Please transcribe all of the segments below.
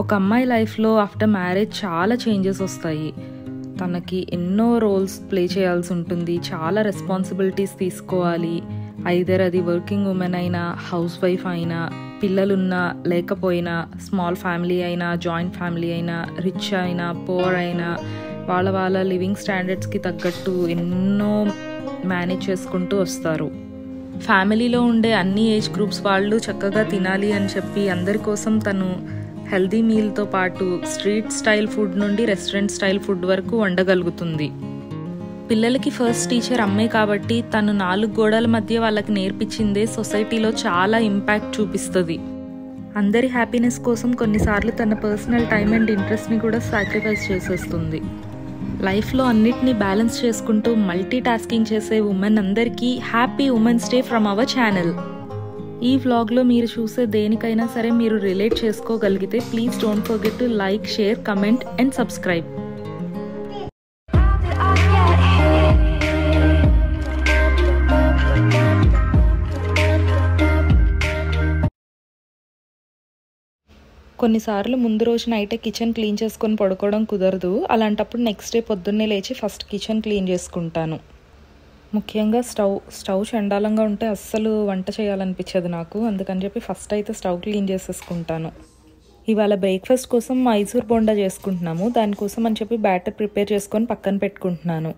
ఒక అమ్మాయి లైఫ్లో ఆఫ్టర్ మ్యారేజ్ చాలా చేంజెస్ వస్తాయి తనకి ఎన్నో రోల్స్ ప్లే చేయాల్సి ఉంటుంది చాలా రెస్పాన్సిబిలిటీస్ తీసుకోవాలి ఐదర్ అది వర్కింగ్ ఉమెన్ అయినా హౌస్ వైఫ్ అయినా పిల్లలున్నా లేకపోయినా స్మాల్ ఫ్యామిలీ అయినా జాయింట్ ఫ్యామిలీ అయినా రిచ్ అయినా పోర్ అయినా వాళ్ళ వాళ్ళ లివింగ్ స్టాండర్డ్స్కి తగ్గట్టు ఎన్నో మేనేజ్ చేసుకుంటూ వస్తారు ఫ్యామిలీలో ఉండే అన్ని ఏజ్ గ్రూప్స్ వాళ్ళు చక్కగా తినాలి అని చెప్పి అందరి కోసం తను హెల్దీ మీల్తో పాటు స్ట్రీట్ స్టైల్ ఫుడ్ నుండి రెస్టారెంట్ స్టైల్ ఫుడ్ వరకు వండగలుగుతుంది పిల్లలకి ఫస్ట్ టీచర్ అమ్మే కాబట్టి తను నాలుగు గోడల మధ్య వాళ్ళకి నేర్పించిందే సొసైటీలో చాలా ఇంపాక్ట్ చూపిస్తుంది అందరి హ్యాపీనెస్ కోసం కొన్నిసార్లు తన పర్సనల్ టైం అండ్ ఇంట్రెస్ట్ని కూడా సాక్రిఫైస్ చేసేస్తుంది లైఫ్లో అన్నిటినీ బ్యాలెన్స్ చేసుకుంటూ మల్టీ టాస్కింగ్ చేసే ఉమెన్ అందరికీ happy women's day from our channel ఈ వ్లాగ్లో మీరు చూసే దేనికైనా సరే మీరు రిలేట్ చేసుకోగలిగితే please don't forget to like share comment and subscribe కొన్నిసార్లు ముందు కిచెన్ క్లీన్ చేసుకొని పడుకోవడం కుదరదు అలాంటప్పుడు నెక్స్ట్ డే పొద్దున్నే లేచి ఫస్ట్ కిచెన్ క్లీన్ చేసుకుంటాను ముఖ్యంగా స్టవ్ స్టవ్ చండాలంగా ఉంటే అస్సలు వంట చేయాలనిపించదు నాకు అందుకని చెప్పి ఫస్ట్ అయితే స్టవ్ క్లీన్ చేసేసుకుంటాను ఇవాళ బ్రేక్ఫాస్ట్ కోసం మైసూర్ బొండా చేసుకుంటున్నాము దానికోసం అని చెప్పి బ్యాటర్ ప్రిపేర్ చేసుకొని పక్కన పెట్టుకుంటున్నాను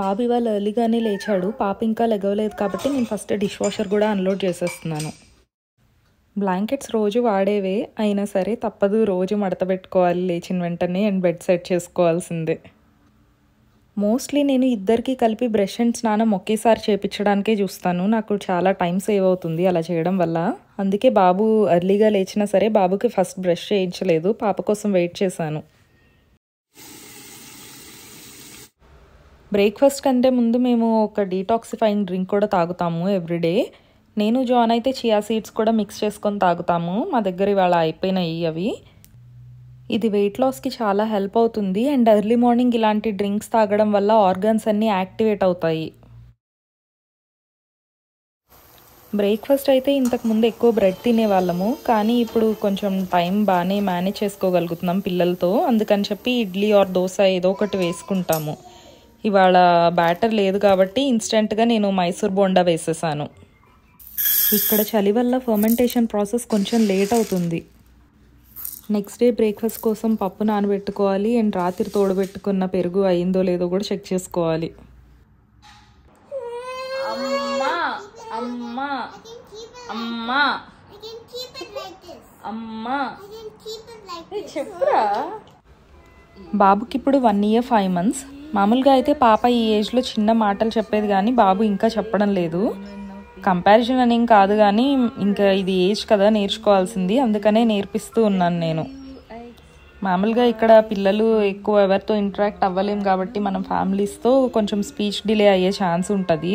బాబు ఇవాళ ఎర్లీగానే లేచాడు పాప ఇంకా లెగవలేదు కాబట్టి నేను ఫస్ట్ డిష్ వాషర్ కూడా అన్లోడ్ చేసేస్తున్నాను బ్లాంకెట్స్ రోజు వాడేవే అయినా సరే తప్పదు రోజు మడత పెట్టుకోవాలి లేచిన వెంటనే అండ్ బెడ్ సెట్ చేసుకోవాల్సిందే మోస్ట్లీ నేను ఇద్దరికి కలిపి బ్రష్ అండ్ స్నానం ఒకేసారి చేపించడానికే చూస్తాను నాకు చాలా టైం సేవ్ అవుతుంది అలా చేయడం వల్ల అందుకే బాబు అర్లీగా లేచినా సరే బాబుకి ఫస్ట్ బ్రష్ చేయించలేదు పాప కోసం వెయిట్ చేశాను బ్రేక్ఫాస్ట్ కంటే ముందు మేము ఒక డీటాక్సిఫైయింగ్ డ్రింక్ కూడా తాగుతాము ఎవ్రీడే నేను జాన్ అయితే చియా సీడ్స్ కూడా మిక్స్ చేసుకొని తాగుతాము మా దగ్గర ఇవాళ అయిపోయినాయి అవి ఇది వెయిట్ లాస్కి చాలా హెల్ప్ అవుతుంది అండ్ ఎర్లీ మార్నింగ్ ఇలాంటి డ్రింక్స్ తాగడం వల్ల ఆర్గన్స్ అన్నీ యాక్టివేట్ అవుతాయి బ్రేక్ఫాస్ట్ అయితే ఇంతకుముందు ఎక్కువ బ్రెడ్ తినేవాళ్ళము కానీ ఇప్పుడు కొంచెం టైం బాగానే మేనేజ్ చేసుకోగలుగుతున్నాం పిల్లలతో అందుకని చెప్పి ఇడ్లీ ఆర్ దోశ ఏదో ఒకటి వేసుకుంటాము ఇవాళ బ్యాటర్ లేదు కాబట్టి ఇన్స్టెంట్గా నేను మైసూర్ బోండా వేసేసాను ఇక్కడ చలి వల్ల ఫర్మెంటేషన్ ప్రాసెస్ కొంచెం లేట్ అవుతుంది నెక్స్ట్ డే బ్రేక్ఫాస్ట్ కోసం పప్పు నానబెట్టుకోవాలి అండ్ రాత్రి తోడబెట్టుకున్న పెరుగు అయిందో లేదో కూడా చెక్ చేసుకోవాలి అమ్మా అమ్మా అమ్మా అమ్మా బాబుకి ఇప్పుడు వన్ ఇయర్ ఫైవ్ మంత్స్ మామూలుగా అయితే పాప ఈ ఏజ్లో చిన్న మాటలు చెప్పేది కానీ బాబు ఇంకా చెప్పడం లేదు కంపారిజన్ అని కాదు కానీ ఇంకా ఇది ఏజ్ కదా నేర్చుకోవాల్సింది అందుకనే నేర్పిస్తూ ఉన్నాను నేను మామూలుగా ఇక్కడ పిల్లలు ఎక్కువ ఎవరితో ఇంటరాక్ట్ అవ్వలేం కాబట్టి మనం ఫ్యామిలీస్తో కొంచెం స్పీచ్ డిలే అయ్యే ఛాన్స్ ఉంటుంది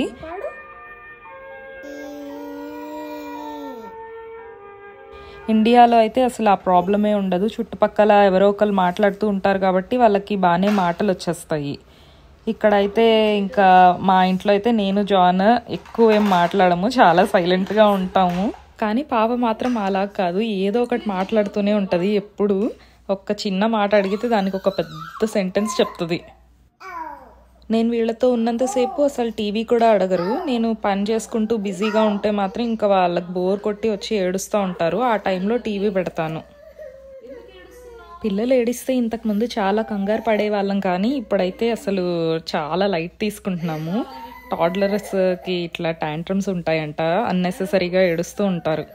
ఇండియాలో అయితే అసలు ఆ ప్రాబ్లమే ఉండదు చుట్టుపక్కల ఎవరో ఒకరు మాట్లాడుతూ ఉంటారు కాబట్టి వాళ్ళకి బాగానే మాటలు వచ్చేస్తాయి ఇక్కడైతే ఇంకా మా ఇంట్లో అయితే నేను జాన్ ఎక్కువ ఏం మాట్లాడము చాలా సైలెంట్గా ఉంటాము కానీ పాప మాత్రం అలా కాదు ఏదో ఒకటి మాట్లాడుతూనే ఉంటుంది ఎప్పుడు ఒక్క చిన్న మాట అడిగితే దానికి ఒక పెద్ద సెంటెన్స్ చెప్తుంది నేను వీళ్ళతో ఉన్నంతసేపు అసలు టీవీ కూడా అడగరు నేను పని చేసుకుంటూ బిజీగా ఉంటే మాత్రం ఇంకా వాళ్ళకి బోర్ కొట్టి వచ్చి ఏడుస్తూ ఉంటారు ఆ టైంలో టీవీ పెడతాను పిల్లలు ఏడిస్తే ఇంతకుముందు చాలా కంగారు పడేవాళ్ళం కానీ ఇప్పుడైతే అసలు చాలా లైట్ తీసుకుంటున్నాము టాడ్లర్స్కి ఇట్లా ట్యాంట్రమ్స్ ఉంటాయంట అన్నెసెసరీగా ఏడుస్తూ ఉంటారు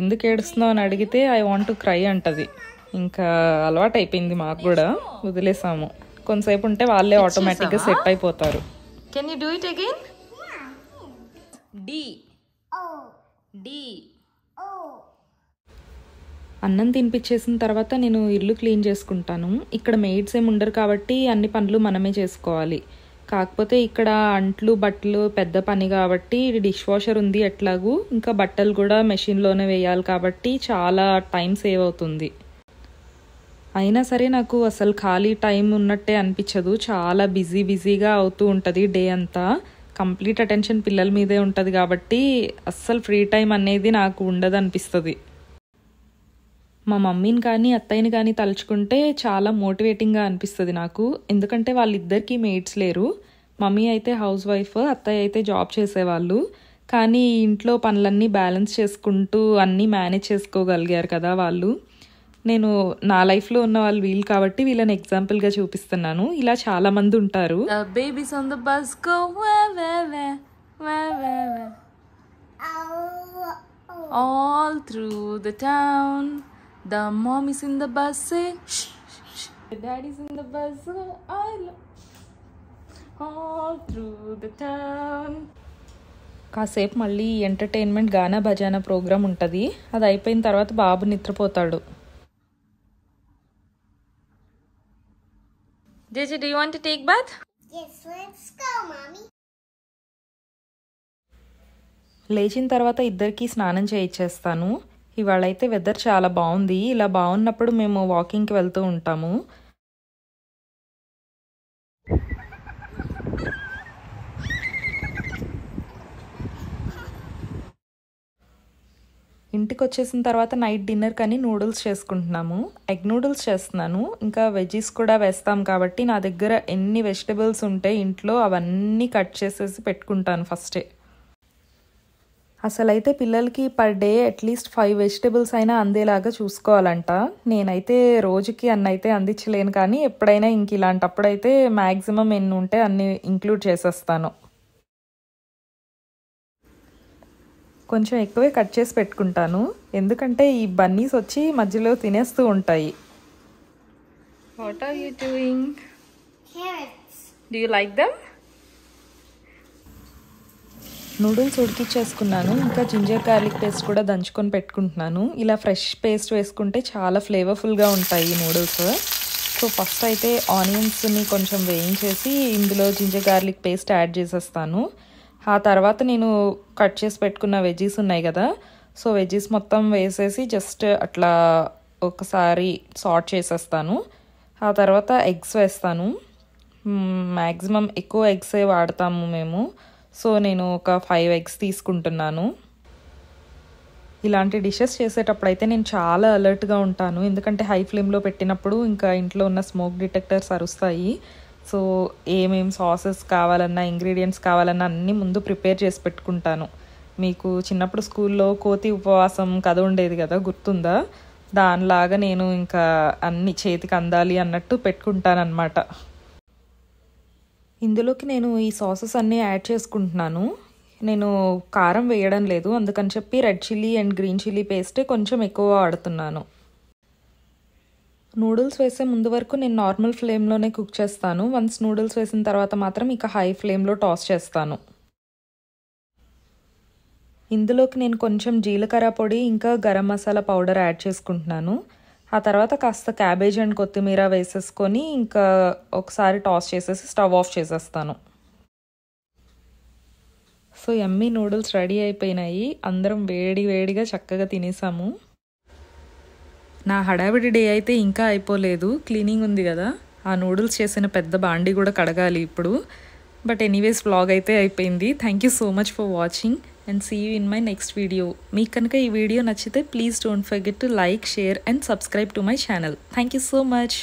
ఎందుకు ఏడుస్తున్నావు అని అడిగితే ఐ వాంట్ టు క్రై అంటది ఇంకా అలవాటు అయిపోయింది మాకు కూడా వదిలేసాము కొంతసేపు ఉంటే వాళ్ళే ఆటోమేటిక్గా సెట్ అయిపోతారు కెన్ డూ ఇట్ అగైన్ డి అన్నం తినిపించేసిన తర్వాత నేను ఇల్లు క్లీన్ చేసుకుంటాను ఇక్కడ మెయిడ్స్ ఏమి ఉండరు కాబట్టి అన్ని పనులు మనమే చేసుకోవాలి కాకపోతే ఇక్కడ అంట్లు బట్టలు పెద్ద పని కాబట్టి డిష్ వాషర్ ఉంది ఎట్లాగూ ఇంకా బట్టలు కూడా మెషిన్లోనే వేయాలి కాబట్టి చాలా టైం సేవ్ అవుతుంది అయినా సరే నాకు అసలు ఖాళీ టైం ఉన్నట్టే అనిపించదు చాలా బిజీ బిజీగా అవుతూ ఉంటుంది డే అంతా కంప్లీట్ అటెన్షన్ పిల్లల మీదే ఉంటుంది కాబట్టి అస్సలు ఫ్రీ టైం అనేది నాకు ఉండదు అనిపిస్తుంది మా మమ్మీని కానీ అత్తయ్యని కానీ తలుచుకుంటే చాలా మోటివేటింగ్గా అనిపిస్తుంది నాకు ఎందుకంటే వాళ్ళిద్దరికీ మేట్స్ లేరు మమ్మీ అయితే హౌస్ వైఫ్ అత్తయ్య అయితే జాబ్ చేసేవాళ్ళు కానీ ఇంట్లో పనులన్నీ బ్యాలెన్స్ చేసుకుంటూ అన్నీ మేనేజ్ చేసుకోగలిగారు కదా వాళ్ళు నేను నా లైఫ్లో ఉన్న వాళ్ళు వీళ్ళు కాబట్టి వీళ్ళని ఎగ్జాంపుల్గా చూపిస్తున్నాను ఇలా చాలామంది ఉంటారు babies on the bus all through the town The mom is in the bus. Eh? Shh, shh, shh. The daddy's in the bus. Eh? I All through the town. కాసేపు మళ్ళీ ఎంటర్టైన్మెంట్ గానా భజానా ప్రోగ్రాం ఉంటుంది అది అయిపోయిన తర్వాత బాబు నిద్రపోతాడు లేచిన తర్వాత ఇద్దరికి స్నానం చేయించేస్తాను ఇవాళ అయితే వెదర్ చాలా బాగుంది ఇలా బాగున్నప్పుడు మేము వాకింగ్కి వెళ్తూ ఉంటాము ఇంటికి వచ్చేసిన తర్వాత నైట్ డిన్నర్ కానీ నూడిల్స్ చేసుకుంటున్నాము ఎగ్ నూడిల్స్ చేస్తున్నాను ఇంకా వెజీస్ కూడా వేస్తాం కాబట్టి నా దగ్గర ఎన్ని వెజిటబుల్స్ ఉంటే ఇంట్లో అవన్నీ కట్ చేసేసి పెట్టుకుంటాను ఫస్టే అసలైతే పిల్లలకి per day at least five vegetables అయినా అందేలాగా చూసుకోవాలంట నేనైతే రోజుకి అన్న అయితే అందించలేను కానీ ఎప్పుడైనా ఇంక ఇలాంటప్పుడైతే మ్యాక్సిమం ఎన్ని ఉంటే అన్ని ఇంక్లూడ్ చేసేస్తాను కొంచెం ఎక్కువే కట్ చేసి పెట్టుకుంటాను ఎందుకంటే ఈ బన్నీస్ వచ్చి మధ్యలో తినేస్తూ ఉంటాయి what are you doing do you like them noodles ఉడికిచ్చేసుకున్నాను ఇంకా జింజర్ గార్లిక్ పేస్ట్ కూడా దంచుకొని పెట్టుకుంటున్నాను ఇలా ఫ్రెష్ పేస్ట్ వేసుకుంటే చాలా ఫ్లేవర్ఫుల్గా ఉంటాయి నూడిల్స్ సో ఫస్ట్ అయితే ఆనియన్స్ని కొంచెం వేయించేసి ఇందులో జింజర్ గార్లిక్ పేస్ట్ యాడ్ చేసేస్తాను ఆ తర్వాత నేను కట్ చేసి పెట్టుకున్న వెజ్జీస్ ఉన్నాయి కదా సో వెజ్జీస్ మొత్తం వేసేసి జస్ట్ అట్లా ఒకసారి సార్ట్ చేసేస్తాను ఆ తర్వాత ఎగ్స్ వేస్తాను మ్యాక్సిమం ఎక్కువ ఎగ్సే వాడతాము మేము సో నేను ఒక ఫైవ్ ఎగ్స్ తీసుకుంటున్నాను ఇలాంటి డిషెస్ చేసేటప్పుడు అయితే నేను చాలా అలర్ట్గా ఉంటాను ఎందుకంటే హై ఫ్లేమ్లో పెట్టినప్పుడు ఇంకా ఇంట్లో ఉన్న స్మోక్ డిటెక్టర్స్ అరుస్తాయి సో ఏమేం సాసెస్ కావాలన్నా ఇంగ్రీడియంట్స్ కావాలన్నా అన్నీ ముందు ప్రిపేర్ చేసి పెట్టుకుంటాను మీకు చిన్నప్పుడు స్కూల్లో కోతి ఉపవాసం కథ ఉండేది కదా గుర్తుందా దానిలాగా నేను ఇంకా అన్ని చేతికి అందాలి అన్నట్టు పెట్టుకుంటానన్నమాట ఇందులోకి నేను ఈ సాసెస్ అన్నీ యాడ్ చేసుకుంటున్నాను నేను కారం వేయడం లేదు అందుకని చెప్పి red chilli and green chilli పేస్టే కొంచెం ఎక్కువ వాడుతున్నాను నూడిల్స్ వేసే ముందు వరకు నేను నార్మల్ ఫ్లేమ్లోనే కుక్ చేస్తాను వన్స్ నూడిల్స్ వేసిన తర్వాత మాత్రం ఇక హై ఫ్లేమ్లో టాస్ చేస్తాను ఇందులోకి నేను కొంచెం జీలకర్ర పొడి ఇంకా గరం మసాలా పౌడర్ యాడ్ చేసుకుంటున్నాను ఆ తర్వాత కాస్త క్యాబేజ్ అండ్ కొత్తిమీర వేసేసుకొని ఇంకా ఒకసారి టాస్ చేసేసి స్టవ్ ఆఫ్ చేసేస్తాను సో ఎమ్మీ నూడిల్స్ రెడీ అయిపోయినాయి అందరం వేడి వేడిగా చక్కగా తినేసాము నా హడావిడి డే అయితే ఇంకా అయిపోలేదు క్లీనింగ్ ఉంది కదా ఆ నూడిల్స్ చేసిన పెద్ద బాండీ కూడా కడగాలి ఇప్పుడు బట్ ఎనీవేస్ బ్లాగ్ అయితే అయిపోయింది thank you so much for watching and see you in my next video మీకు కనుక ఈ వీడియో నచ్చితే please don't forget to like share and subscribe to my channel thank you so much